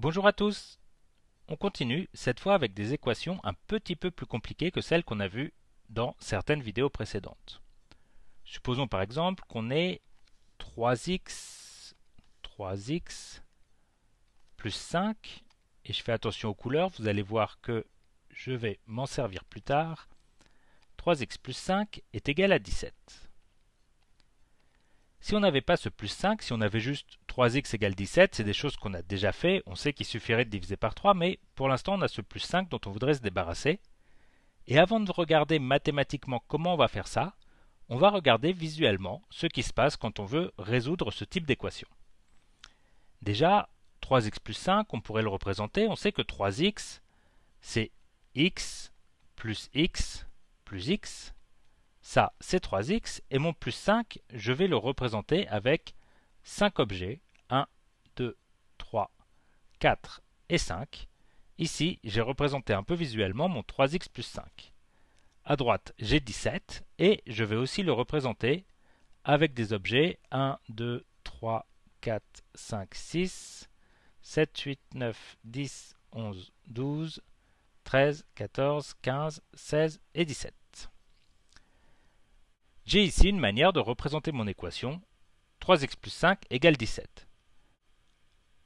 Bonjour à tous On continue, cette fois avec des équations un petit peu plus compliquées que celles qu'on a vues dans certaines vidéos précédentes. Supposons par exemple qu'on ait 3x, 3x plus 5, et je fais attention aux couleurs, vous allez voir que je vais m'en servir plus tard, 3x plus 5 est égal à 17. Si on n'avait pas ce plus 5, si on avait juste 3x égale 17, c'est des choses qu'on a déjà fait, on sait qu'il suffirait de diviser par 3, mais pour l'instant on a ce plus 5 dont on voudrait se débarrasser. Et avant de regarder mathématiquement comment on va faire ça, on va regarder visuellement ce qui se passe quand on veut résoudre ce type d'équation. Déjà, 3x plus 5, on pourrait le représenter, on sait que 3x, c'est x plus x plus x, ça c'est 3x, et mon plus 5, je vais le représenter avec 5 objets 4 et 5. Ici, j'ai représenté un peu visuellement mon 3x plus 5. À droite, j'ai 17 et je vais aussi le représenter avec des objets 1, 2, 3, 4, 5, 6, 7, 8, 9, 10, 11, 12, 13, 14, 15, 16 et 17. J'ai ici une manière de représenter mon équation 3x plus 5 égale 17.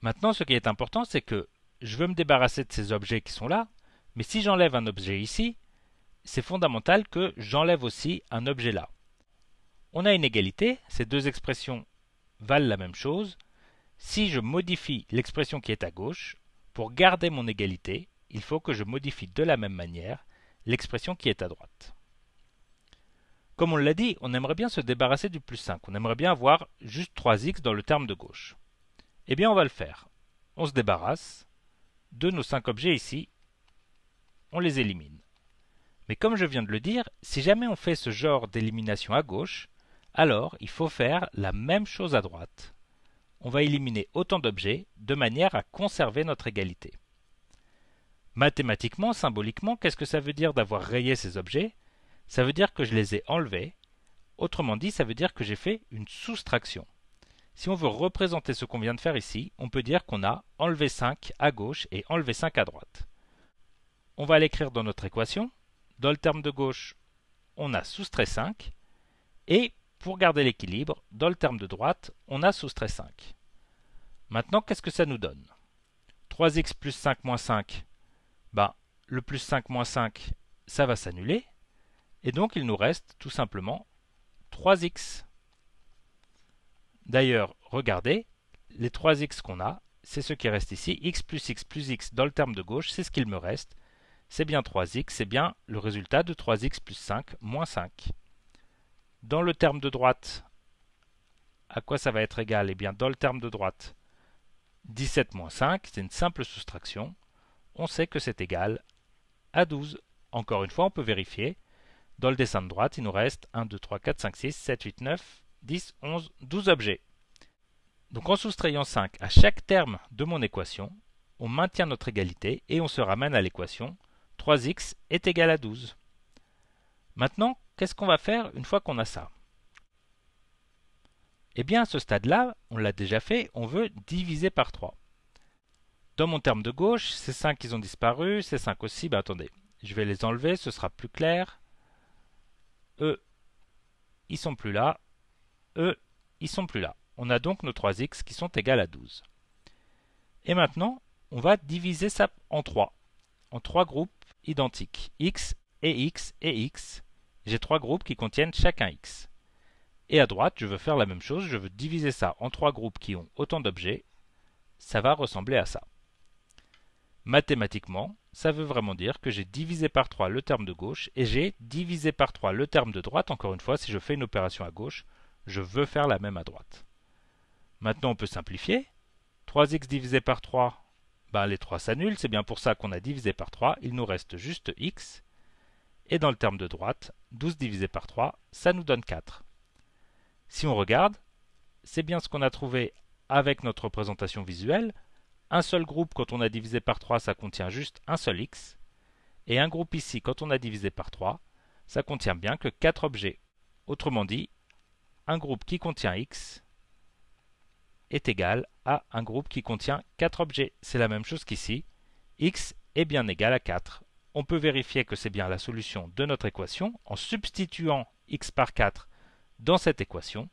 Maintenant, ce qui est important, c'est que je veux me débarrasser de ces objets qui sont là, mais si j'enlève un objet ici, c'est fondamental que j'enlève aussi un objet là. On a une égalité, ces deux expressions valent la même chose. Si je modifie l'expression qui est à gauche, pour garder mon égalité, il faut que je modifie de la même manière l'expression qui est à droite. Comme on l'a dit, on aimerait bien se débarrasser du plus 5, on aimerait bien avoir juste 3x dans le terme de gauche. Eh bien, on va le faire. On se débarrasse de nos 5 objets ici. On les élimine. Mais comme je viens de le dire, si jamais on fait ce genre d'élimination à gauche, alors il faut faire la même chose à droite. On va éliminer autant d'objets de manière à conserver notre égalité. Mathématiquement, symboliquement, qu'est-ce que ça veut dire d'avoir rayé ces objets Ça veut dire que je les ai enlevés. Autrement dit, ça veut dire que j'ai fait une soustraction. Si on veut représenter ce qu'on vient de faire ici, on peut dire qu'on a enlevé 5 à gauche et enlevé 5 à droite. On va l'écrire dans notre équation. Dans le terme de gauche, on a soustrait 5. Et pour garder l'équilibre, dans le terme de droite, on a soustrait 5. Maintenant, qu'est-ce que ça nous donne 3x plus 5 moins 5, bah, le plus 5 moins 5, ça va s'annuler. Et donc, il nous reste tout simplement 3x. D'ailleurs, regardez, les 3x qu'on a, c'est ce qui reste ici. x plus x plus x dans le terme de gauche, c'est ce qu'il me reste. C'est bien 3x, c'est bien le résultat de 3x plus 5 moins 5. Dans le terme de droite, à quoi ça va être égal Eh bien, dans le terme de droite, 17 moins 5, c'est une simple soustraction. On sait que c'est égal à 12. Encore une fois, on peut vérifier. Dans le dessin de droite, il nous reste 1, 2, 3, 4, 5, 6, 7, 8, 9, 10, 11, 12 objets. Donc en soustrayant 5 à chaque terme de mon équation, on maintient notre égalité et on se ramène à l'équation 3x est égal à 12. Maintenant, qu'est-ce qu'on va faire une fois qu'on a ça Eh bien à ce stade-là, on l'a déjà fait, on veut diviser par 3. Dans mon terme de gauche, ces 5 ils ont disparu, ces 5 aussi, ben, attendez, je vais les enlever, ce sera plus clair. Eux, ils sont plus là, eux, ils sont plus là. On a donc nos 3x qui sont égales à 12. Et maintenant, on va diviser ça en 3, en 3 groupes identiques, x et x et x. J'ai 3 groupes qui contiennent chacun x. Et à droite, je veux faire la même chose, je veux diviser ça en 3 groupes qui ont autant d'objets. Ça va ressembler à ça. Mathématiquement, ça veut vraiment dire que j'ai divisé par 3 le terme de gauche et j'ai divisé par 3 le terme de droite, encore une fois, si je fais une opération à gauche, je veux faire la même à droite. Maintenant, on peut simplifier. 3x divisé par 3, ben, les 3 s'annulent, c'est bien pour ça qu'on a divisé par 3, il nous reste juste x. Et dans le terme de droite, 12 divisé par 3, ça nous donne 4. Si on regarde, c'est bien ce qu'on a trouvé avec notre représentation visuelle. Un seul groupe, quand on a divisé par 3, ça contient juste un seul x. Et un groupe ici, quand on a divisé par 3, ça contient bien que 4 objets. Autrement dit, un groupe qui contient X est égal à un groupe qui contient 4 objets. C'est la même chose qu'ici. X est bien égal à 4. On peut vérifier que c'est bien la solution de notre équation en substituant x par 4 dans cette équation.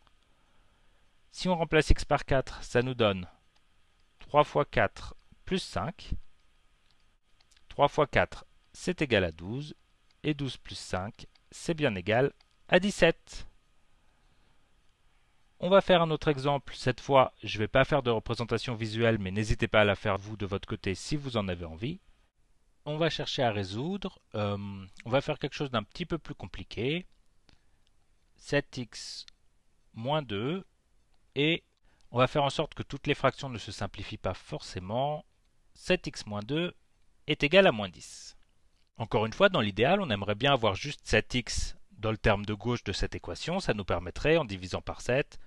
Si on remplace x par 4, ça nous donne 3 fois 4 plus 5. 3 fois 4, c'est égal à 12. Et 12 plus 5, c'est bien égal à 17. On va faire un autre exemple. Cette fois, je ne vais pas faire de représentation visuelle, mais n'hésitez pas à la faire vous de votre côté si vous en avez envie. On va chercher à résoudre. Euh, on va faire quelque chose d'un petit peu plus compliqué. 7x moins 2. Et on va faire en sorte que toutes les fractions ne se simplifient pas forcément. 7x moins 2 est égal à moins 10. Encore une fois, dans l'idéal, on aimerait bien avoir juste 7x dans le terme de gauche de cette équation. Ça nous permettrait, en divisant par 7,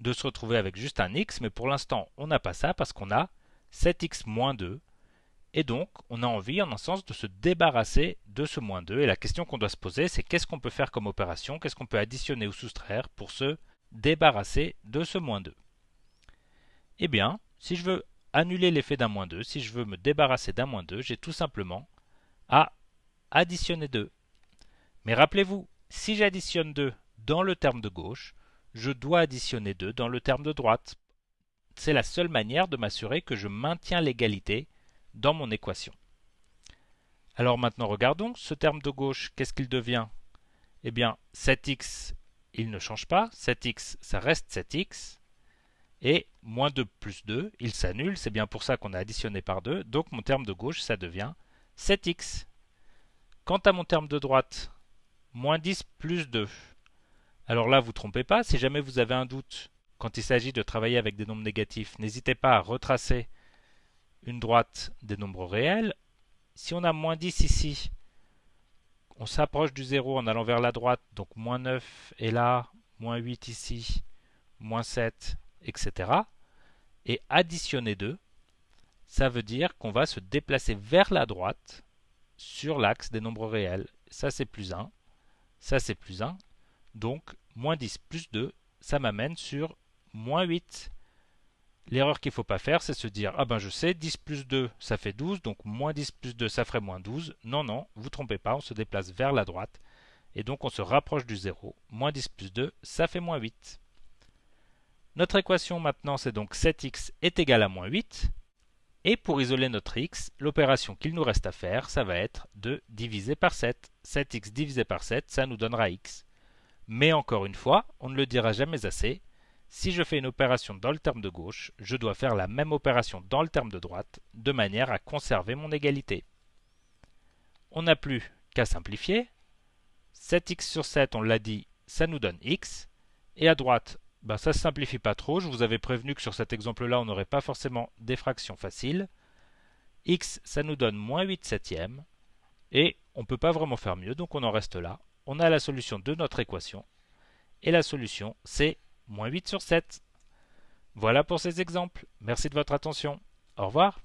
de se retrouver avec juste un x, mais pour l'instant, on n'a pas ça parce qu'on a 7x-2, moins et donc on a envie, en un sens, de se débarrasser de ce moins 2, et la question qu'on doit se poser, c'est qu'est-ce qu'on peut faire comme opération, qu'est-ce qu'on peut additionner ou soustraire pour se débarrasser de ce moins 2 Eh bien, si je veux annuler l'effet d'un moins 2, si je veux me débarrasser d'un moins 2, j'ai tout simplement à additionner 2. Mais rappelez-vous, si j'additionne 2 dans le terme de gauche, je dois additionner 2 dans le terme de droite. C'est la seule manière de m'assurer que je maintiens l'égalité dans mon équation. Alors maintenant regardons ce terme de gauche, qu'est-ce qu'il devient Eh bien 7x il ne change pas, 7x ça reste 7x, et moins 2 plus 2 il s'annule, c'est bien pour ça qu'on a additionné par 2, donc mon terme de gauche ça devient 7x. Quant à mon terme de droite, moins 10 plus 2, alors là, vous ne trompez pas. Si jamais vous avez un doute quand il s'agit de travailler avec des nombres négatifs, n'hésitez pas à retracer une droite des nombres réels. Si on a moins 10 ici, on s'approche du 0 en allant vers la droite, donc moins 9 est là, moins 8 ici, moins 7, etc. Et additionner 2, ça veut dire qu'on va se déplacer vers la droite sur l'axe des nombres réels. Ça c'est plus 1, ça c'est plus 1, donc, moins 10 plus 2, ça m'amène sur moins 8. L'erreur qu'il ne faut pas faire, c'est se dire Ah ben je sais, 10 plus 2, ça fait 12, donc moins 10 plus 2, ça ferait moins 12. Non, non, vous ne trompez pas, on se déplace vers la droite, et donc on se rapproche du 0. Moins 10 plus 2, ça fait moins 8. Notre équation maintenant, c'est donc 7x est égal à moins 8. Et pour isoler notre x, l'opération qu'il nous reste à faire, ça va être de diviser par 7. 7x divisé par 7, ça nous donnera x. Mais encore une fois, on ne le dira jamais assez, si je fais une opération dans le terme de gauche, je dois faire la même opération dans le terme de droite, de manière à conserver mon égalité. On n'a plus qu'à simplifier. 7x sur 7, on l'a dit, ça nous donne x. Et à droite, bah, ça ne simplifie pas trop. Je vous avais prévenu que sur cet exemple-là, on n'aurait pas forcément des fractions faciles. x, ça nous donne moins 8 septièmes. Et on ne peut pas vraiment faire mieux, donc on en reste là on a la solution de notre équation. Et la solution, c'est moins 8 sur 7. Voilà pour ces exemples. Merci de votre attention. Au revoir.